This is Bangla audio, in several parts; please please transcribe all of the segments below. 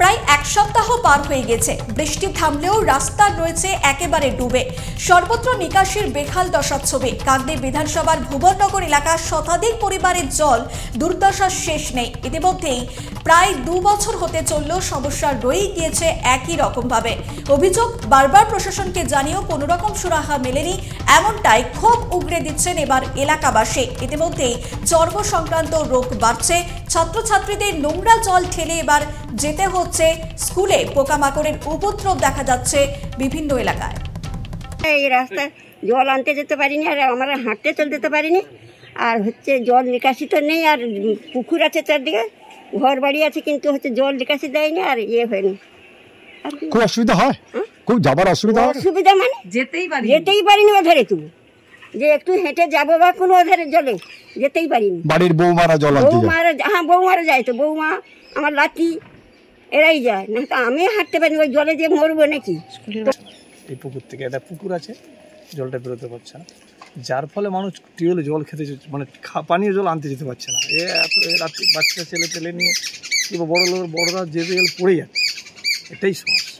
প্রায় এক সপ্তাহ পার হয়ে গেছে বৃষ্টি থামলেও রাস্তা রয়েছে একেবারে ডুবে সর্বত্র নিকাশের বেখাল দশার ছবি কান্দি বিধানসভার ভুবননগর এলাকার শতাধিক পরিবারের জল দুর্দশার শেষ নেই ইতিমধ্যেই প্রায় দু বছর হতে চললেও সমস্যা রয়েই গিয়েছে একই রকমভাবে অভিযোগ বারবার প্রশাসনকে জানিয়েও কোনো রকম সুরাহা মেলেনি এমনটাই খুব উগড়ে দিচ্ছেন এবার এলাকাবাসী ইতিমধ্যেই চর্ম সংক্রান্ত রোগ বাড়ছে ছাত্রছাত্রীদের নোংরা জল ঠেলে এবার যেতে হচ্ছে হচ্ছে স্কুলে পোকামাকড়ের উপদ্রব দেখা যাচ্ছে বিভিন্ন এলাকায় এই রাস্তায় জল আনতে যেতে পারিনি আর আমরা হাঁটতে চল যেতে পারিনি আর হচ্ছে জল নিকাশি তো নেই আর পুকুর আছে চারদিকে ঘর বাড়ি আছে কিন্তু হচ্ছে জল নিকাশি দেয়নি আর ইয়ে হয়নি খুব অসুবিধা হয় হ্যাঁ? খুব যাবার অসুবিধা হয় অসুবিধা মানে যেতেই পারি যেতেই পারিনি ওধারে তুমি যে একটু হেঁটে যাবো বা কোনো ওধারে জলে যেতেই পারিনি বাড়ির বৌমারা জল বৌমারা হ্যাঁ বৌমারা যায় তো বৌমা আমার লাঠি এরাই যায় না তো আমি হাঁটতে পারি ওই জলে যে মরবো নাকি এই পুকুর থেকে এটা পুকুর আছে জলটা বেরোতে পারছে না যার ফলে মানুষ টিউলে জল খেতে মানে পানীয় জল আনতে যেতে পারছে না এ রাত্রি বাচ্চা ছেলে পেলে নিয়ে কিংবা বড়ো লোক বড়রা যেতে গেলে পড়ে যাচ্ছে এটাই সমস্যা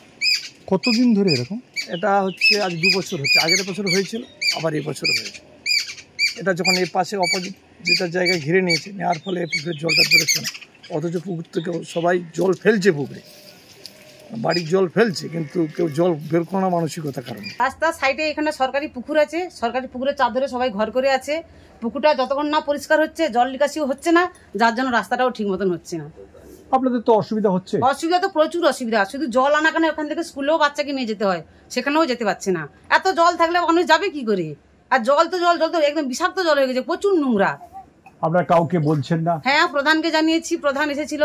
কতদিন ধরে এরকম এটা হচ্ছে আজ দু বছর হচ্ছে আগের বছর হয়েছিল আবার এ বছর হয়েছে এটা যখন এর পাশে অপোজিট যেটা জায়গায় ঘিরে নিয়েছে নেওয়ার ফলে পুকুরের জলটা বেরোচ্ছে না অথচ পুকুর থেকে সবাই জল ফেলছে পুকুরে বাড়ির জল ফেলছে কিন্তু কেউ জল বের করা মানসিকতা কারণে রাস্তার সাইডে এখানে সরকারি পুকুর আছে সরকারি পুকুরের চার ধরে সবাই ঘর করে আছে পুকুরটা যতক্ষণ না পরিষ্কার হচ্ছে জল নিকাশিও হচ্ছে না যার জন্য রাস্তাটাও ঠিক মতন হচ্ছে না আপনাদের তো অসুবিধা হচ্ছে অসুবিধা তো প্রচুর অসুবিধা শুধু জল আনা কেন ওখান থেকে স্কুলেও বাচ্চাকে নিয়ে যেতে হয় সেখানেও যেতে পারছে না এত জল থাকলে মানুষ যাবে কি করে আর জল তো জল জল তো একদম বিষাক্ত জল হয়ে গেছে প্রচুর নোংরা আপনারা কাউকে বলছেন না হ্যাঁ প্রধানকে জানিয়েছি প্রধান এসেছিল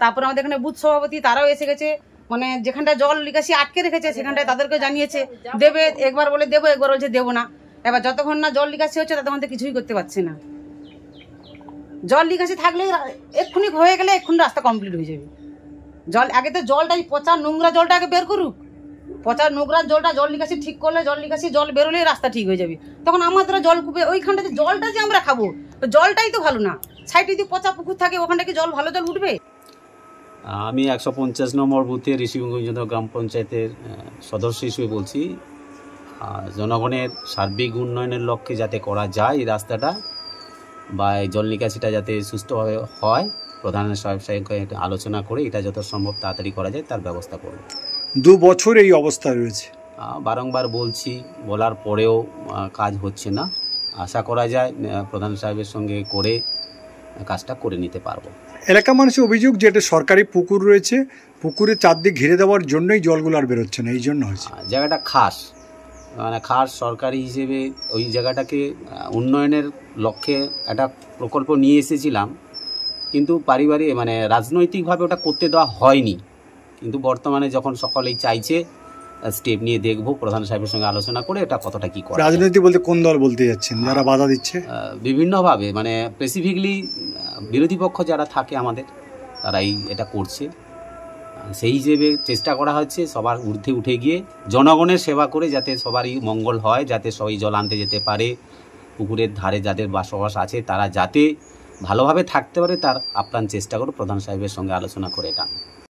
তারপর আমাদের এখানে বুথ সভাপতি তারাও এসে গেছে মানে যেখানটা জল নিকাশি আটকে রেখেছে সেখানটায় তাদেরকে জানিয়েছে দেবে একবার বলে দেবো একবার বলছে দেবো না এবার যতক্ষণ না জল নিকাশি হচ্ছে ততক্ষণ তো কিছুই করতে পারছে না জল নিকাশি থাকলে এক্ষুনি হয়ে গেলে এক্ষুনি রাস্তা কমপ্লিট হয়ে যাবে জল আগে তো জলটা পচা নোংরা জলটা আগে বের করুক পচা নোংরা জলটা জল নিকাশি ঠিক করলে জল নিকাশি জল বেরোলেই রাস্তা ঠিক হয়ে যাবে তখন আমাদের জলকূপে ওইখানটাতে জলটা যে আমরা খাবো জলটাই তো ভালো না সাইডে যদি পচা পুকুর থাকে ওখানটা কি জল ভালো জল উঠবে আমি একশো পঞ্চাশ নম্বর বুথের ঋষিগঞ্জ গ্রাম পঞ্চায়েতের সদস্য হিসেবে বলছি জনগণের সার্বিক উন্নয়নের লক্ষ্যে যাতে করা যায় এই রাস্তাটা বা এই জল নিকাশিটা যাতে সুস্থভাবে হয় প্রধানের সাহেব সাহেবকে আলোচনা করে এটা যত সম্ভব তাড়াতাড়ি করা যায় তার ব্যবস্থা করব দু বছর এই অবস্থা রয়েছে বারংবার বলছি বলার পরেও কাজ হচ্ছে না আশা করা যায় প্রধান সাহেবের সঙ্গে করে কাজটা করে নিতে পারবো এলাকা মানুষের অভিযোগ যে এটা সরকারি পুকুর রয়েছে পুকুরে চারদিক ঘিরে দেওয়ার জন্যই জলগুলো আর বেরোচ্ছে না এই জন্য হয়েছে জায়গাটা খাস মানে খাস সরকারি হিসেবে ওই জায়গাটাকে উন্নয়নের লক্ষ্যে একটা প্রকল্প নিয়ে এসেছিলাম কিন্তু পারিবারিক মানে রাজনৈতিকভাবে ওটা করতে দেওয়া হয়নি কিন্তু বর্তমানে যখন সকলেই চাইছে স্টেপ নিয়ে দেখব প্রধান সাহেবের সঙ্গে আলোচনা করে এটা কতটা কি করে রাজনীতি বলতে কোন দল বলতে যাচ্ছেন হ্যাঁ। যারা বাধা দিচ্ছে বিভিন্নভাবে মানে স্পেসিফিকলি বিরোধী পক্ষ যারা থাকে আমাদের তারাই এটা করছে সেই হিসেবে চেষ্টা করা হচ্ছে সবার ঊর্ধ্বে উঠে গিয়ে জনগণের সেবা করে যাতে সবারই মঙ্গল হয় যাতে সবাই জল আনতে যেতে পারে পুকুরের ধারে যাদের বাসবাস আছে তারা যাতে ভালোভাবে থাকতে পারে তার আপ্রাণ চেষ্টা করে প্রধান সাহেবের সঙ্গে আলোচনা করে এটা